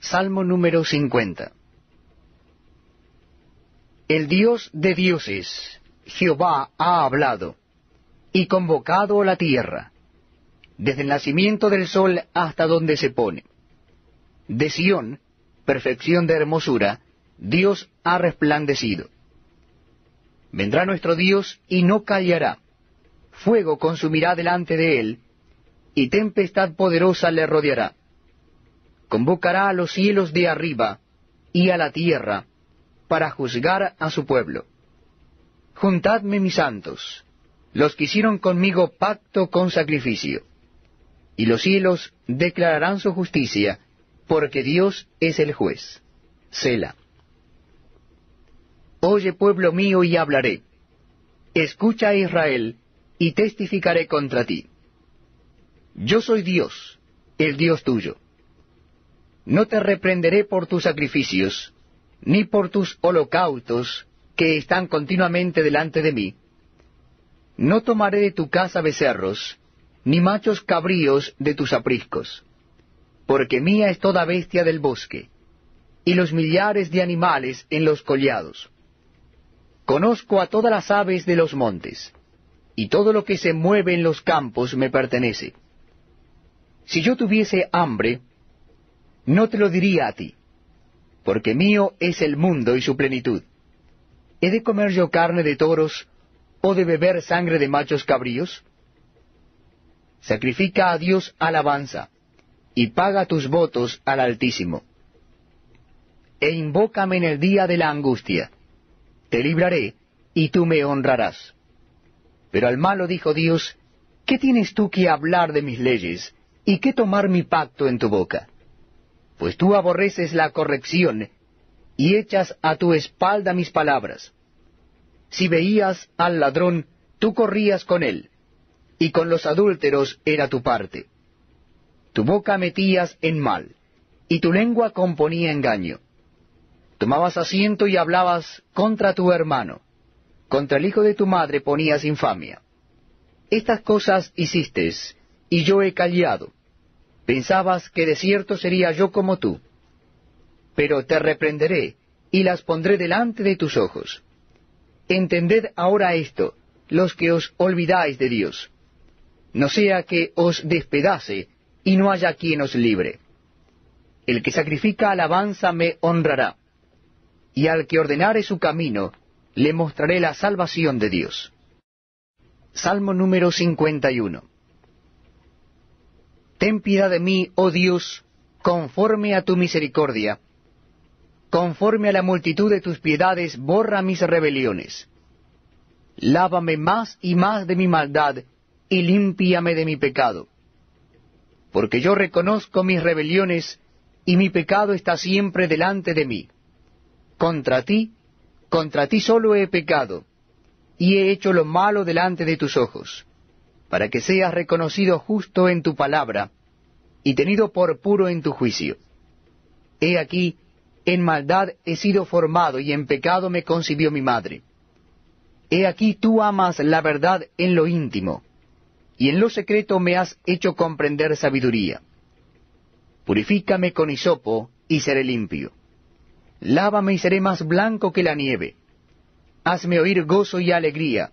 Salmo número 50. El Dios de dioses, Jehová, ha hablado, y convocado la tierra, desde el nacimiento del sol hasta donde se pone. De Sión, perfección de hermosura, Dios ha resplandecido. Vendrá nuestro Dios y no callará. Fuego consumirá delante de él, y tempestad poderosa le rodeará convocará a los cielos de arriba y a la tierra para juzgar a su pueblo. Juntadme mis santos, los que hicieron conmigo pacto con sacrificio, y los cielos declararán su justicia, porque Dios es el juez. Sela. Oye pueblo mío y hablaré. Escucha a Israel y testificaré contra ti. Yo soy Dios, el Dios tuyo no te reprenderé por tus sacrificios, ni por tus holocaustos que están continuamente delante de mí. No tomaré de tu casa becerros, ni machos cabríos de tus apriscos, porque mía es toda bestia del bosque, y los millares de animales en los collados. Conozco a todas las aves de los montes, y todo lo que se mueve en los campos me pertenece. Si yo tuviese hambre, no te lo diría a ti, porque mío es el mundo y su plenitud. ¿He de comer yo carne de toros o de beber sangre de machos cabríos? Sacrifica a Dios alabanza y paga tus votos al Altísimo. E invócame en el día de la angustia. Te libraré y tú me honrarás. Pero al malo dijo Dios, ¿qué tienes tú que hablar de mis leyes y qué tomar mi pacto en tu boca? pues tú aborreces la corrección y echas a tu espalda mis palabras. Si veías al ladrón, tú corrías con él, y con los adúlteros era tu parte. Tu boca metías en mal, y tu lengua componía engaño. Tomabas asiento y hablabas contra tu hermano, contra el hijo de tu madre ponías infamia. Estas cosas hiciste, y yo he callado. Pensabas que de cierto sería yo como tú. Pero te reprenderé y las pondré delante de tus ojos. Entended ahora esto, los que os olvidáis de Dios. No sea que os despedace y no haya quien os libre. El que sacrifica alabanza me honrará, y al que ordenare su camino, le mostraré la salvación de Dios. Salmo número 51 Ten piedad de mí, oh Dios, conforme a tu misericordia. Conforme a la multitud de tus piedades, borra mis rebeliones. Lávame más y más de mi maldad, y límpiame de mi pecado. Porque yo reconozco mis rebeliones, y mi pecado está siempre delante de mí. Contra ti, contra ti solo he pecado, y he hecho lo malo delante de tus ojos para que seas reconocido justo en tu palabra y tenido por puro en tu juicio. He aquí, en maldad he sido formado y en pecado me concibió mi madre. He aquí tú amas la verdad en lo íntimo, y en lo secreto me has hecho comprender sabiduría. Purifícame con hisopo y seré limpio. Lávame y seré más blanco que la nieve. Hazme oír gozo y alegría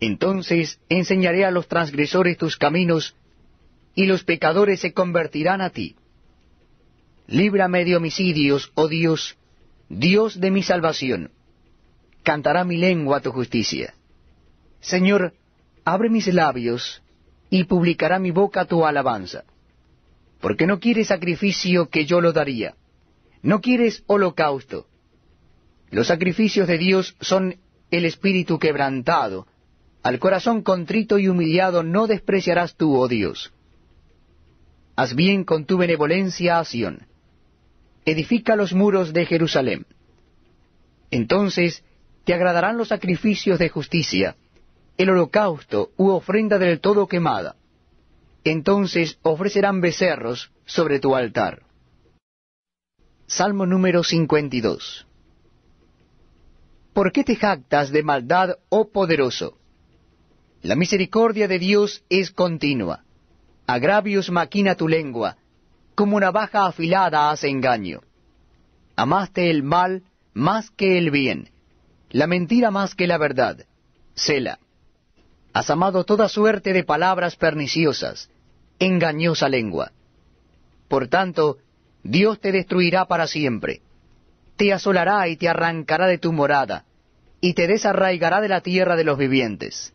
Entonces enseñaré a los transgresores tus caminos, y los pecadores se convertirán a ti. Líbrame de homicidios, oh Dios, Dios de mi salvación. Cantará mi lengua tu justicia. Señor, abre mis labios, y publicará mi boca tu alabanza. Porque no quieres sacrificio que yo lo daría. No quieres holocausto. Los sacrificios de Dios son el espíritu quebrantado, al corazón contrito y humillado no despreciarás tú, oh Dios. Haz bien con tu benevolencia a Sión. Edifica los muros de Jerusalén. Entonces te agradarán los sacrificios de justicia, el holocausto u ofrenda del todo quemada. Entonces ofrecerán becerros sobre tu altar. Salmo número 52 ¿Por qué te jactas de maldad, oh poderoso? La misericordia de Dios es continua. Agravios maquina tu lengua, como una baja afilada hace engaño. Amaste el mal más que el bien, la mentira más que la verdad. Sela. Has amado toda suerte de palabras perniciosas, engañosa lengua. Por tanto, Dios te destruirá para siempre. Te asolará y te arrancará de tu morada, y te desarraigará de la tierra de los vivientes.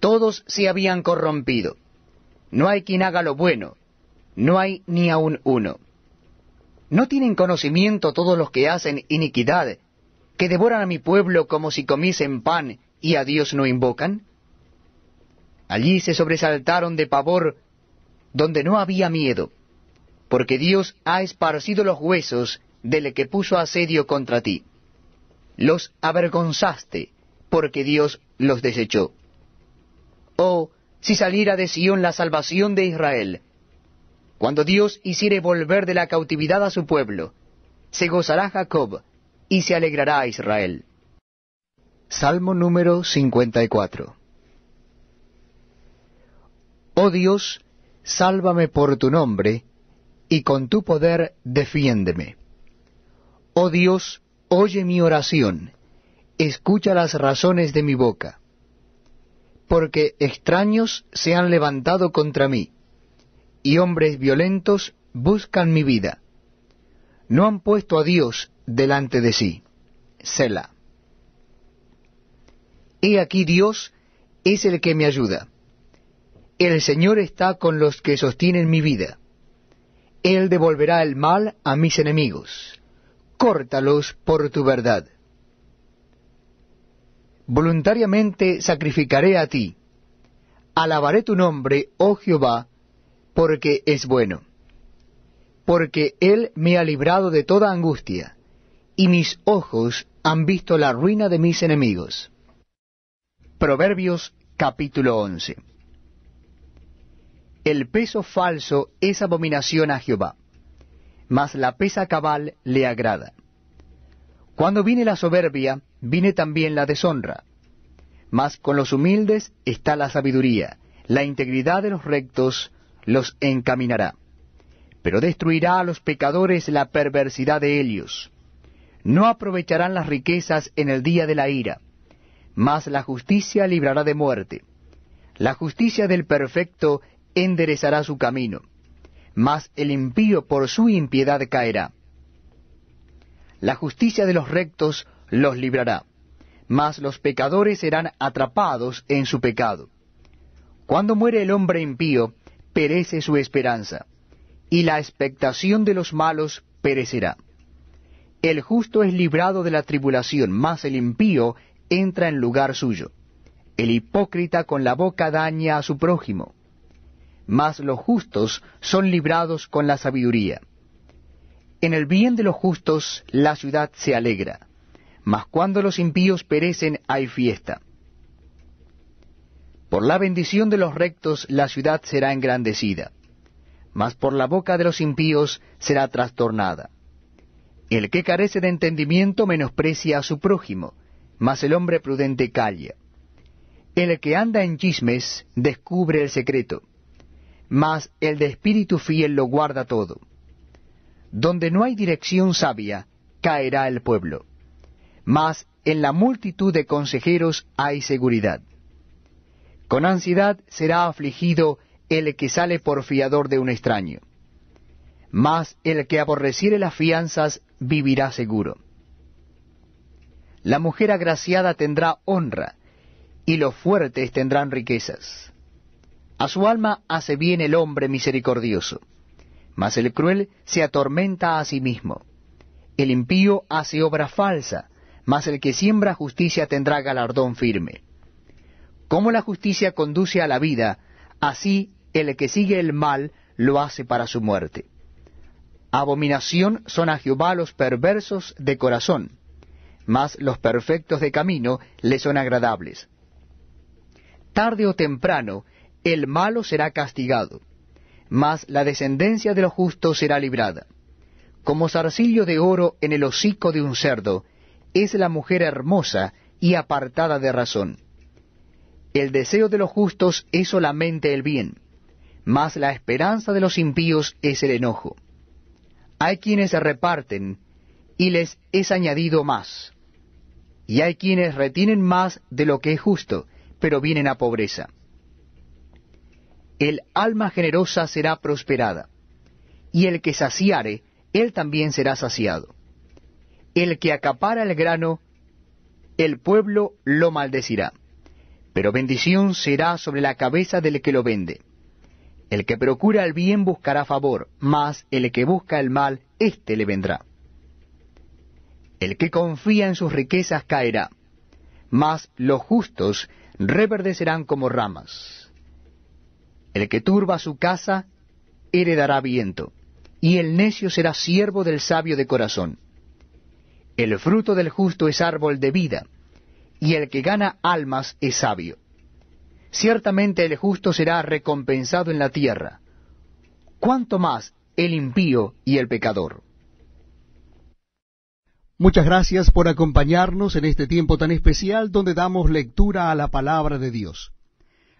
todos se habían corrompido. No hay quien haga lo bueno, no hay ni aun uno. ¿No tienen conocimiento todos los que hacen iniquidad, que devoran a mi pueblo como si comiesen pan y a Dios no invocan? Allí se sobresaltaron de pavor donde no había miedo, porque Dios ha esparcido los huesos del que puso asedio contra ti. Los avergonzaste, porque Dios los desechó. Oh, si saliera de Sión la salvación de Israel. Cuando Dios hiciere volver de la cautividad a su pueblo, se gozará Jacob y se alegrará Israel. Salmo número 54 Oh Dios, sálvame por tu nombre, y con tu poder defiéndeme. Oh Dios, oye mi oración, escucha las razones de mi boca porque extraños se han levantado contra mí, y hombres violentos buscan mi vida. No han puesto a Dios delante de sí. Selah. He aquí Dios es el que me ayuda. El Señor está con los que sostienen mi vida. Él devolverá el mal a mis enemigos. Córtalos por tu verdad voluntariamente sacrificaré a ti. Alabaré tu nombre, oh Jehová, porque es bueno. Porque Él me ha librado de toda angustia, y mis ojos han visto la ruina de mis enemigos. Proverbios capítulo 11 El peso falso es abominación a Jehová, mas la pesa cabal le agrada. Cuando viene la soberbia, vine también la deshonra. Mas con los humildes está la sabiduría, la integridad de los rectos los encaminará. Pero destruirá a los pecadores la perversidad de ellos. No aprovecharán las riquezas en el día de la ira, mas la justicia librará de muerte. La justicia del perfecto enderezará su camino, mas el impío por su impiedad caerá. La justicia de los rectos los librará, mas los pecadores serán atrapados en su pecado. Cuando muere el hombre impío, perece su esperanza, y la expectación de los malos perecerá. El justo es librado de la tribulación, mas el impío entra en lugar suyo. El hipócrita con la boca daña a su prójimo, mas los justos son librados con la sabiduría. En el bien de los justos la ciudad se alegra, mas cuando los impíos perecen hay fiesta. Por la bendición de los rectos la ciudad será engrandecida, mas por la boca de los impíos será trastornada. El que carece de entendimiento menosprecia a su prójimo, mas el hombre prudente calla. El que anda en chismes descubre el secreto, mas el de espíritu fiel lo guarda todo. Donde no hay dirección sabia, caerá el pueblo mas en la multitud de consejeros hay seguridad. Con ansiedad será afligido el que sale por fiador de un extraño, mas el que aborreciere las fianzas vivirá seguro. La mujer agraciada tendrá honra, y los fuertes tendrán riquezas. A su alma hace bien el hombre misericordioso, mas el cruel se atormenta a sí mismo. El impío hace obra falsa, mas el que siembra justicia tendrá galardón firme. Como la justicia conduce a la vida, así el que sigue el mal lo hace para su muerte. Abominación son a Jehová los perversos de corazón, mas los perfectos de camino le son agradables. Tarde o temprano, el malo será castigado, mas la descendencia de los justos será librada. Como zarcillo de oro en el hocico de un cerdo, es la mujer hermosa y apartada de razón. El deseo de los justos es solamente el bien, mas la esperanza de los impíos es el enojo. Hay quienes se reparten y les es añadido más, y hay quienes retienen más de lo que es justo, pero vienen a pobreza. El alma generosa será prosperada, y el que saciare, él también será saciado. El que acapara el grano, el pueblo lo maldecirá, pero bendición será sobre la cabeza del que lo vende. El que procura el bien buscará favor, mas el que busca el mal, éste le vendrá. El que confía en sus riquezas caerá, mas los justos reverdecerán como ramas. El que turba su casa heredará viento, y el necio será siervo del sabio de corazón. El fruto del justo es árbol de vida, y el que gana almas es sabio. Ciertamente el justo será recompensado en la tierra, cuanto más el impío y el pecador. Muchas gracias por acompañarnos en este tiempo tan especial donde damos lectura a la palabra de Dios.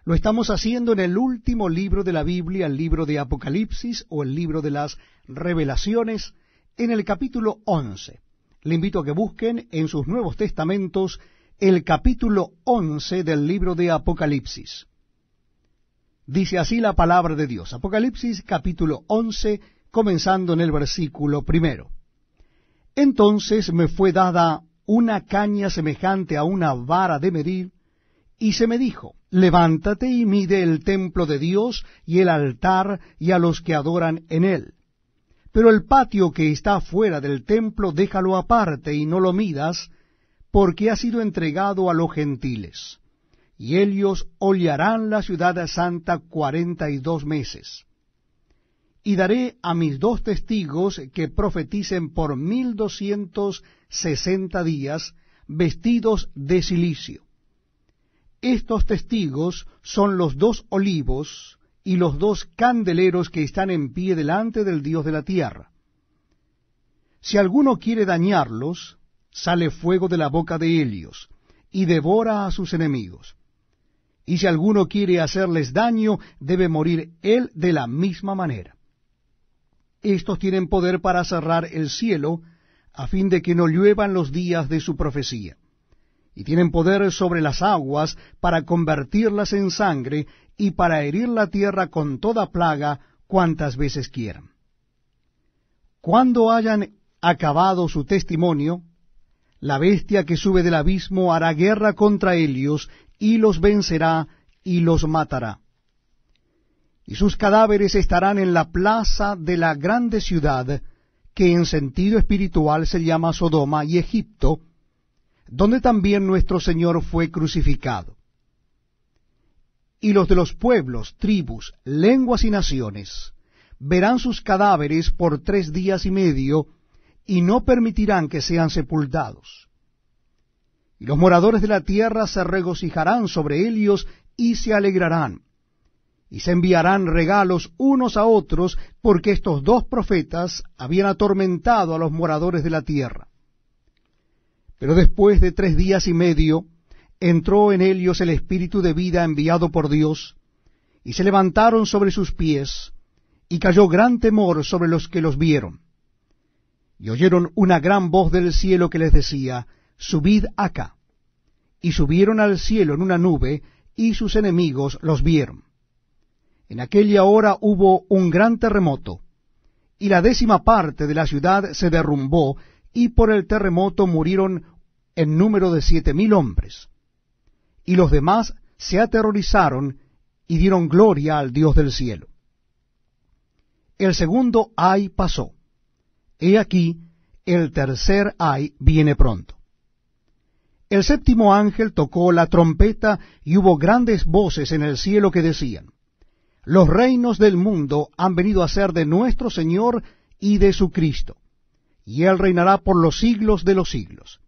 Lo estamos haciendo en el último libro de la Biblia, el libro de Apocalipsis o el libro de las revelaciones, en el capítulo 11 le invito a que busquen en sus Nuevos Testamentos el capítulo 11 del libro de Apocalipsis. Dice así la palabra de Dios. Apocalipsis capítulo 11, comenzando en el versículo primero. Entonces me fue dada una caña semejante a una vara de medir, y se me dijo, levántate y mide el templo de Dios y el altar y a los que adoran en él pero el patio que está fuera del templo déjalo aparte y no lo midas, porque ha sido entregado a los gentiles. Y ellos hollarán la ciudad santa cuarenta y dos meses. Y daré a mis dos testigos que profeticen por mil doscientos sesenta días, vestidos de silicio. Estos testigos son los dos olivos y los dos candeleros que están en pie delante del Dios de la tierra. Si alguno quiere dañarlos, sale fuego de la boca de ellos, y devora a sus enemigos. Y si alguno quiere hacerles daño, debe morir él de la misma manera. Estos tienen poder para cerrar el cielo, a fin de que no lluevan los días de su profecía y tienen poder sobre las aguas para convertirlas en sangre y para herir la tierra con toda plaga cuantas veces quieran. Cuando hayan acabado su testimonio, la bestia que sube del abismo hará guerra contra ellos y los vencerá y los matará. Y sus cadáveres estarán en la plaza de la grande ciudad, que en sentido espiritual se llama Sodoma y Egipto, donde también nuestro Señor fue crucificado. Y los de los pueblos, tribus, lenguas y naciones verán sus cadáveres por tres días y medio, y no permitirán que sean sepultados. Y los moradores de la tierra se regocijarán sobre ellos y se alegrarán, y se enviarán regalos unos a otros, porque estos dos profetas habían atormentado a los moradores de la tierra. Pero después de tres días y medio, entró en ellos el espíritu de vida enviado por Dios, y se levantaron sobre sus pies, y cayó gran temor sobre los que los vieron. Y oyeron una gran voz del cielo que les decía, Subid acá. Y subieron al cielo en una nube, y sus enemigos los vieron. En aquella hora hubo un gran terremoto, y la décima parte de la ciudad se derrumbó, y por el terremoto murieron en número de siete mil hombres. Y los demás se aterrorizaron y dieron gloria al Dios del cielo. El segundo ay pasó. He aquí, el tercer ay viene pronto. El séptimo ángel tocó la trompeta y hubo grandes voces en el cielo que decían, Los reinos del mundo han venido a ser de nuestro Señor y de su Cristo y él reinará por los siglos de los siglos.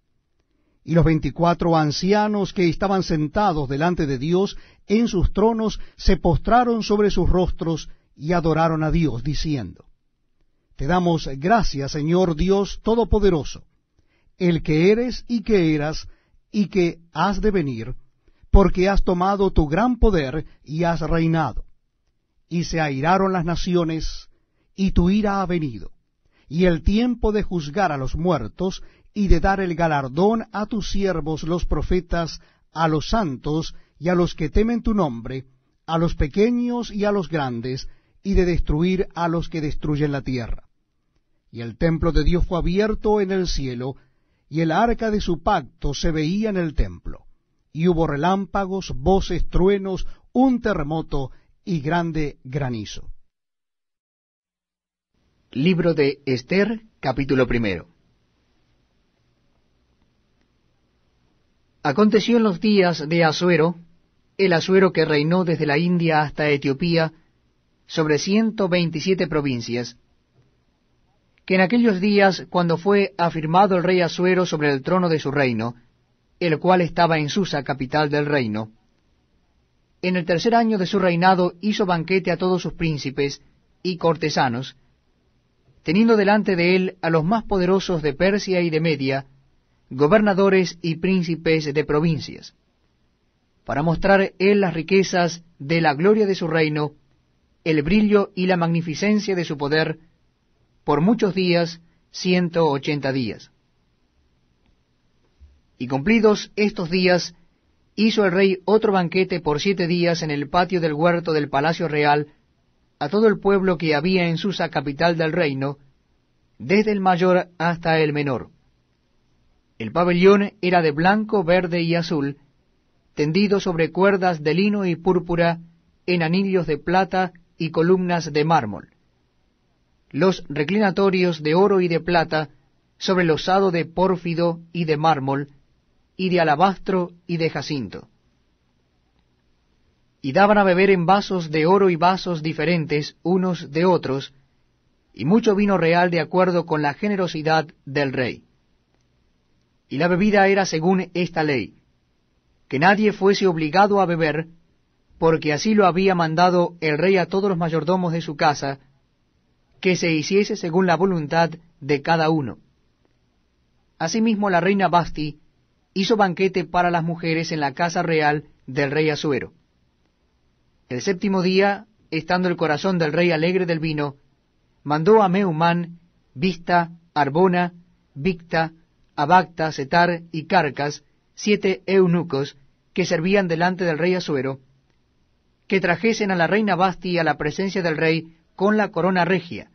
Y los veinticuatro ancianos que estaban sentados delante de Dios en sus tronos se postraron sobre sus rostros y adoraron a Dios, diciendo, Te damos gracias, Señor Dios Todopoderoso, el que eres y que eras y que has de venir, porque has tomado tu gran poder y has reinado. Y se airaron las naciones, y tu ira ha venido y el tiempo de juzgar a los muertos, y de dar el galardón a tus siervos los profetas, a los santos y a los que temen tu nombre, a los pequeños y a los grandes, y de destruir a los que destruyen la tierra. Y el templo de Dios fue abierto en el cielo, y el arca de su pacto se veía en el templo. Y hubo relámpagos, voces, truenos, un terremoto y grande granizo. Libro de Esther, capítulo primero. Aconteció en los días de Asuero, el Asuero que reinó desde la India hasta Etiopía, sobre ciento veintisiete provincias, que en aquellos días, cuando fue afirmado el rey Asuero sobre el trono de su reino, el cual estaba en Susa, capital del reino, en el tercer año de su reinado hizo banquete a todos sus príncipes y cortesanos, teniendo delante de él a los más poderosos de Persia y de Media, gobernadores y príncipes de provincias, para mostrar él las riquezas de la gloria de su reino, el brillo y la magnificencia de su poder, por muchos días, ciento ochenta días. Y cumplidos estos días, hizo el rey otro banquete por siete días en el patio del huerto del palacio real, a todo el pueblo que había en Susa, capital del reino, desde el mayor hasta el menor. El pabellón era de blanco, verde y azul, tendido sobre cuerdas de lino y púrpura, en anillos de plata y columnas de mármol. Los reclinatorios de oro y de plata, sobre losado de pórfido y de mármol, y de alabastro y de jacinto y daban a beber en vasos de oro y vasos diferentes unos de otros, y mucho vino real de acuerdo con la generosidad del rey. Y la bebida era según esta ley, que nadie fuese obligado a beber, porque así lo había mandado el rey a todos los mayordomos de su casa, que se hiciese según la voluntad de cada uno. Asimismo la reina Basti hizo banquete para las mujeres en la casa real del rey Azuero. El séptimo día, estando el corazón del rey alegre del vino, mandó a Meumán, Vista, Arbona, Victa, Abacta, Setar y Carcas, siete eunucos, que servían delante del rey Azuero, que trajesen a la reina Basti a la presencia del rey con la corona regia,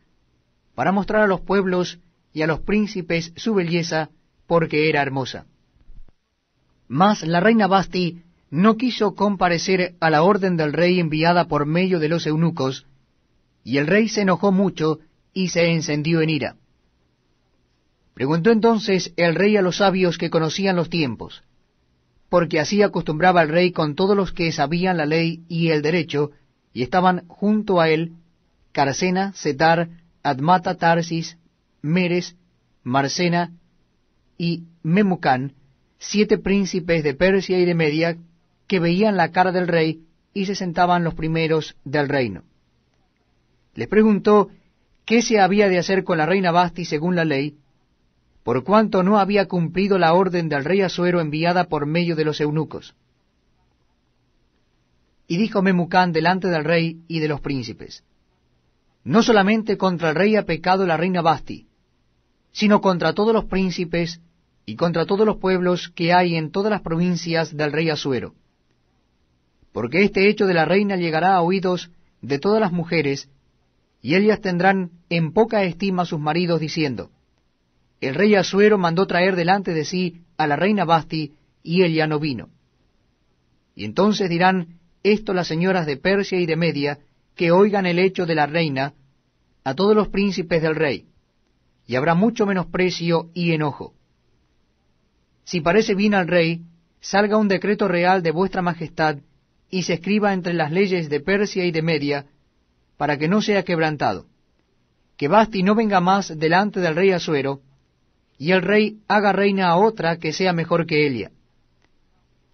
para mostrar a los pueblos y a los príncipes su belleza, porque era hermosa. Mas la reina Basti no quiso comparecer a la orden del rey enviada por medio de los eunucos, y el rey se enojó mucho y se encendió en ira. Preguntó entonces el rey a los sabios que conocían los tiempos, porque así acostumbraba el rey con todos los que sabían la ley y el derecho, y estaban junto a él Carcena, Setar, Admata, Tarsis, Meres, Marcena y Memucán, siete príncipes de Persia y de Media que veían la cara del rey y se sentaban los primeros del reino. Les preguntó qué se había de hacer con la reina Basti según la ley, por cuanto no había cumplido la orden del rey Azuero enviada por medio de los eunucos. Y dijo Memucán delante del rey y de los príncipes, No solamente contra el rey ha pecado la reina Basti, sino contra todos los príncipes y contra todos los pueblos que hay en todas las provincias del rey Azuero porque este hecho de la reina llegará a oídos de todas las mujeres, y ellas tendrán en poca estima a sus maridos, diciendo, El rey Asuero mandó traer delante de sí a la reina Basti, y ella no vino. Y entonces dirán esto las señoras de Persia y de Media, que oigan el hecho de la reina, a todos los príncipes del rey, y habrá mucho menosprecio y enojo. Si parece bien al rey, salga un decreto real de vuestra majestad, y se escriba entre las leyes de Persia y de Media, para que no sea quebrantado. Que Basti no venga más delante del rey Asuero, y el rey haga reina a otra que sea mejor que Elia.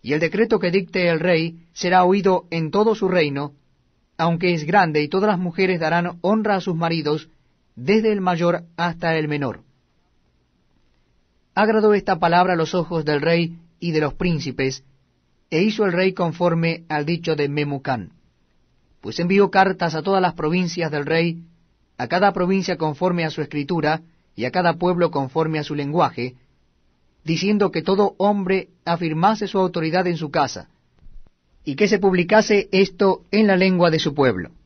Y el decreto que dicte el rey será oído en todo su reino, aunque es grande, y todas las mujeres darán honra a sus maridos, desde el mayor hasta el menor. Agradó esta palabra a los ojos del rey y de los príncipes, e hizo el rey conforme al dicho de Memucán. Pues envió cartas a todas las provincias del rey, a cada provincia conforme a su escritura, y a cada pueblo conforme a su lenguaje, diciendo que todo hombre afirmase su autoridad en su casa, y que se publicase esto en la lengua de su pueblo.